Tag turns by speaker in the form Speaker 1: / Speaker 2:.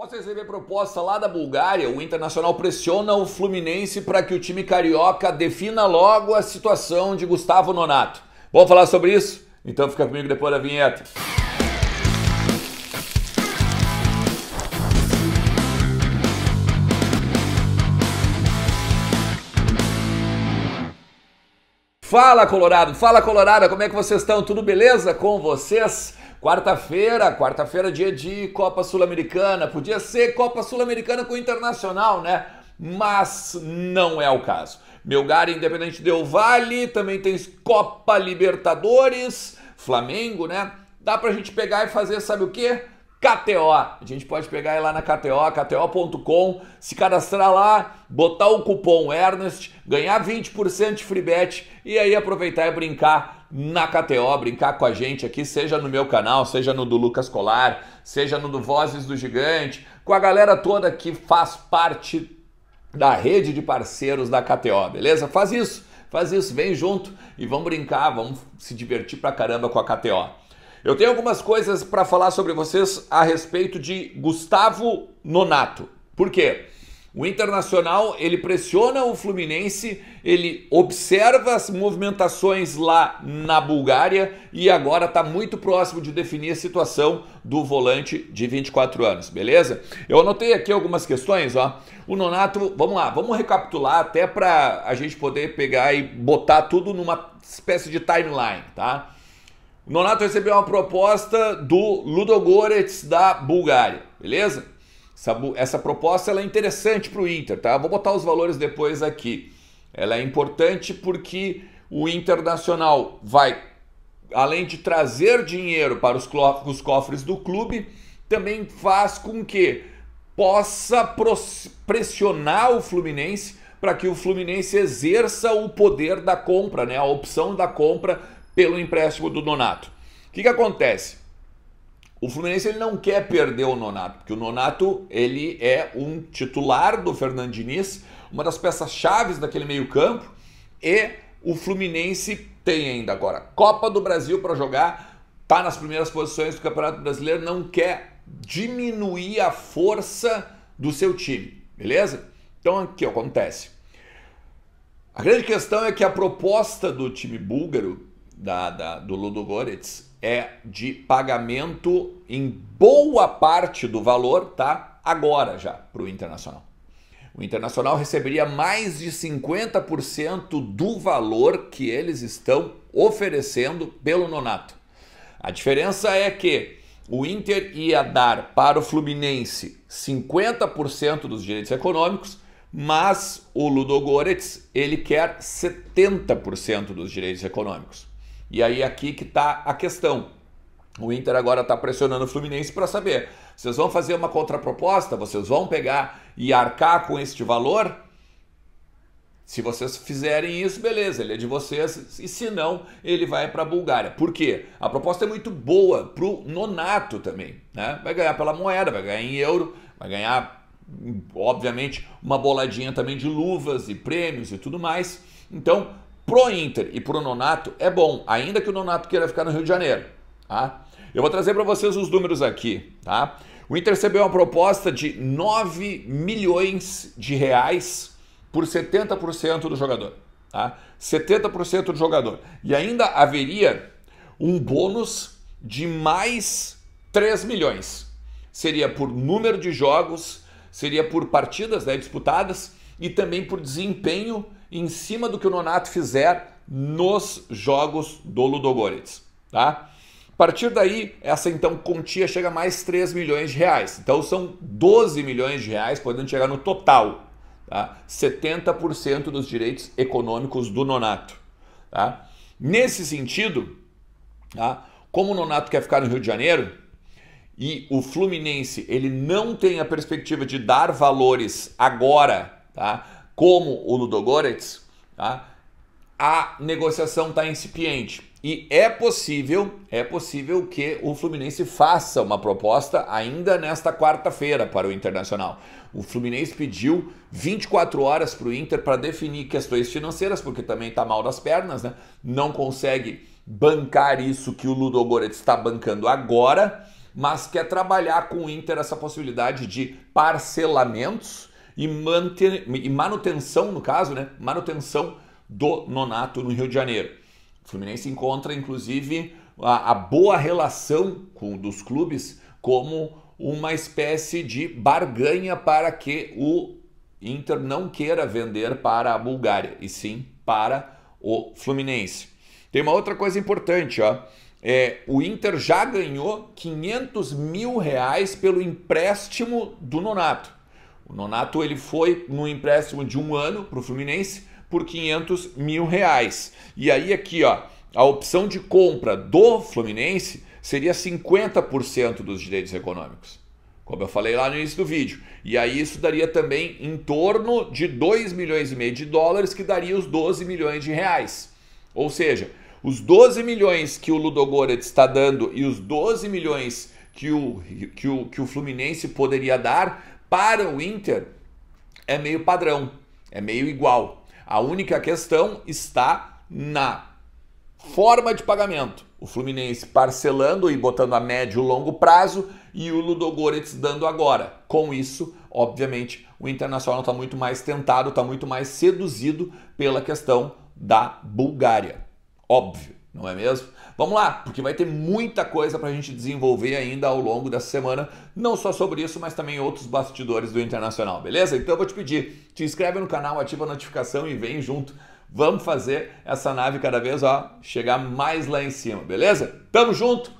Speaker 1: Após receber proposta lá da Bulgária, o Internacional pressiona o Fluminense para que o time carioca defina logo a situação de Gustavo Nonato. Vamos falar sobre isso? Então fica comigo depois da vinheta. Fala Colorado, fala Colorado, como é que vocês estão? Tudo beleza com vocês? Quarta-feira, quarta-feira, dia de Copa Sul-Americana. Podia ser Copa Sul-Americana com o Internacional, né? Mas não é o caso. Melgar Independente Del Vale, também tem Copa Libertadores, Flamengo, né? Dá pra gente pegar e fazer, sabe o quê? KTO. A gente pode pegar ir lá na KTO, kto.com, se cadastrar lá, botar o cupom Ernest, ganhar 20% de free bet e aí aproveitar e brincar na KTO, brincar com a gente aqui, seja no meu canal, seja no do Lucas Colar, seja no do Vozes do Gigante, com a galera toda que faz parte da rede de parceiros da KTO, beleza? Faz isso, faz isso, vem junto e vamos brincar, vamos se divertir pra caramba com a KTO. Eu tenho algumas coisas para falar sobre vocês a respeito de Gustavo Nonato. Por quê? O Internacional, ele pressiona o Fluminense, ele observa as movimentações lá na Bulgária e agora está muito próximo de definir a situação do volante de 24 anos, beleza? Eu anotei aqui algumas questões, ó. O Nonato, vamos lá, vamos recapitular até para a gente poder pegar e botar tudo numa espécie de timeline, tá? O Nonato recebeu uma proposta do Ludogorets da Bulgária, beleza? Essa, essa proposta ela é interessante para o Inter, tá? Vou botar os valores depois aqui. Ela é importante porque o Internacional vai, além de trazer dinheiro para os, os cofres do clube, também faz com que possa pressionar o Fluminense para que o Fluminense exerça o poder da compra, né? a opção da compra pelo empréstimo do Donato. O que, que acontece? O Fluminense ele não quer perder o Nonato, porque o Nonato ele é um titular do Fernandiniz, uma das peças chaves daquele meio-campo e o Fluminense tem ainda agora Copa do Brasil para jogar, tá nas primeiras posições do Campeonato Brasileiro, não quer diminuir a força do seu time, beleza? Então o que acontece? A grande questão é que a proposta do time búlgaro da, da, do Ludogorets é de pagamento em boa parte do valor, tá? Agora já para o Internacional. O Internacional receberia mais de 50% do valor que eles estão oferecendo pelo Nonato. A diferença é que o Inter ia dar para o Fluminense 50% dos direitos econômicos, mas o Ludogorets ele quer 70% dos direitos econômicos. E aí aqui que está a questão. O Inter agora está pressionando o Fluminense para saber. Vocês vão fazer uma contraproposta? Vocês vão pegar e arcar com este valor? Se vocês fizerem isso, beleza, ele é de vocês, e se não, ele vai para a Bulgária. Por quê? A proposta é muito boa para o Nonato também. Né? Vai ganhar pela moeda, vai ganhar em euro, vai ganhar, obviamente, uma boladinha também de luvas e prêmios e tudo mais. Então, pro Inter e pro Nonato é bom, ainda que o Nonato queira ficar no Rio de Janeiro, tá? Eu vou trazer para vocês os números aqui, tá? O Inter recebeu uma proposta de 9 milhões de reais por 70% do jogador, tá? 70% do jogador. E ainda haveria um bônus de mais 3 milhões. Seria por número de jogos, seria por partidas né, disputadas e também por desempenho em cima do que o Nonato fizer nos jogos do Ludogorets, tá? A partir daí, essa então quantia chega a mais 3 milhões de reais. Então são 12 milhões de reais, podendo chegar no total, tá? 70% dos direitos econômicos do Nonato, tá? Nesse sentido, tá? como o Nonato quer ficar no Rio de Janeiro e o Fluminense ele não tem a perspectiva de dar valores agora, tá? como o Ludogorets, tá? a negociação está incipiente. E é possível, é possível que o Fluminense faça uma proposta ainda nesta quarta-feira para o Internacional. O Fluminense pediu 24 horas para o Inter para definir questões financeiras, porque também está mal das pernas, né? Não consegue bancar isso que o Ludogorets está bancando agora, mas quer trabalhar com o Inter essa possibilidade de parcelamentos e, manter, e manutenção, no caso, né? Manutenção do nonato no Rio de Janeiro. O Fluminense encontra, inclusive, a, a boa relação com dos clubes como uma espécie de barganha para que o Inter não queira vender para a Bulgária, e sim para o Fluminense. Tem uma outra coisa importante, ó. É, o Inter já ganhou 500 mil reais pelo empréstimo do Nonato. O Nonato ele foi num empréstimo de um ano para o Fluminense por 500 mil reais. E aí aqui, ó, a opção de compra do Fluminense seria 50% dos direitos econômicos, como eu falei lá no início do vídeo. E aí isso daria também em torno de 2 milhões e meio de dólares, que daria os 12 milhões de reais. Ou seja, os 12 milhões que o Ludogorets está dando e os 12 milhões que o, que, o, que o Fluminense poderia dar para o Inter é meio padrão, é meio igual. A única questão está na forma de pagamento. O Fluminense parcelando e botando a médio e longo prazo e o Ludogorets dando agora. Com isso, obviamente, o Internacional está muito mais tentado, está muito mais seduzido pela questão da Bulgária. Óbvio não é mesmo? Vamos lá, porque vai ter muita coisa para a gente desenvolver ainda ao longo dessa semana, não só sobre isso, mas também outros bastidores do Internacional, beleza? Então eu vou te pedir, te inscreve no canal, ativa a notificação e vem junto. Vamos fazer essa nave cada vez ó, chegar mais lá em cima, beleza? Tamo junto!